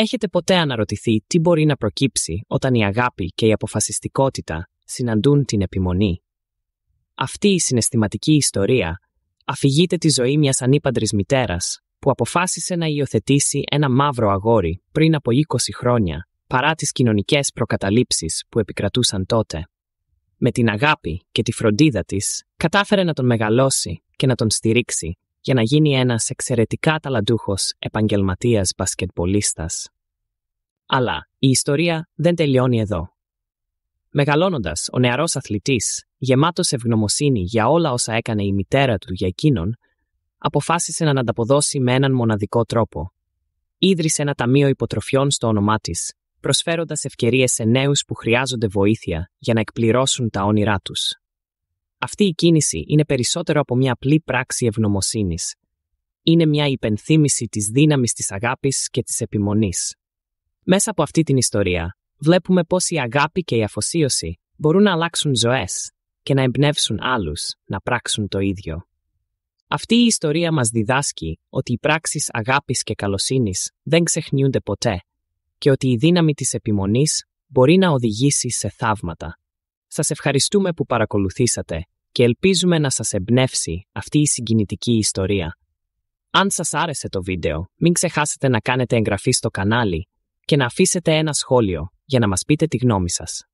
Έχετε ποτέ αναρωτηθεί τι μπορεί να προκύψει όταν η αγάπη και η αποφασιστικότητα συναντούν την επιμονή. Αυτή η συναισθηματική ιστορία αφηγείται τη ζωή μιας ανήπαντρης μητέρας που αποφάσισε να υιοθετήσει ένα μαύρο αγόρι πριν από 20 χρόνια παρά τις κοινωνικές προκαταλήψεις που επικρατούσαν τότε. Με την αγάπη και τη φροντίδα της κατάφερε να τον μεγαλώσει και να τον στηρίξει για να γίνει ένας εξαιρετικά ταλαντούχος επαγγελματίας μπασκετμπολίστας. Αλλά η ιστορία δεν τελειώνει εδώ. Μεγαλώνοντας, ο νεαρός αθλητής, γεμάτος ευγνωμοσύνη για όλα όσα έκανε η μητέρα του για εκείνον, αποφάσισε να ανταποδώσει με έναν μοναδικό τρόπο. Ίδρυσε ένα ταμείο υποτροφιών στο όνομά της, προσφέροντας ευκαιρίες σε νέους που χρειάζονται βοήθεια για να εκπληρώσουν τα όνειρά τους. Αυτή η κίνηση είναι περισσότερο από μια απλή πράξη ευγνωμοσύνης. Είναι μια υπενθύμηση της δύναμης της αγάπης και της επιμονής. Μέσα από αυτή την ιστορία, βλέπουμε πώς η αγάπη και η αφοσίωση μπορούν να αλλάξουν ζωές και να εμπνεύσουν άλλους να πράξουν το ίδιο. Αυτή η ιστορία μας διδάσκει ότι οι πράξεις αγάπης και καλοσύνης δεν ξεχνιούνται ποτέ και ότι η δύναμη της επιμονής μπορεί να οδηγήσει σε θαύματα. Σας ευχαριστούμε που παρακολουθήσατε και ελπίζουμε να σας εμπνεύσει αυτή η συγκινητική ιστορία. Αν σας άρεσε το βίντεο, μην ξεχάσετε να κάνετε εγγραφή στο κανάλι και να αφήσετε ένα σχόλιο για να μας πείτε τη γνώμη σας.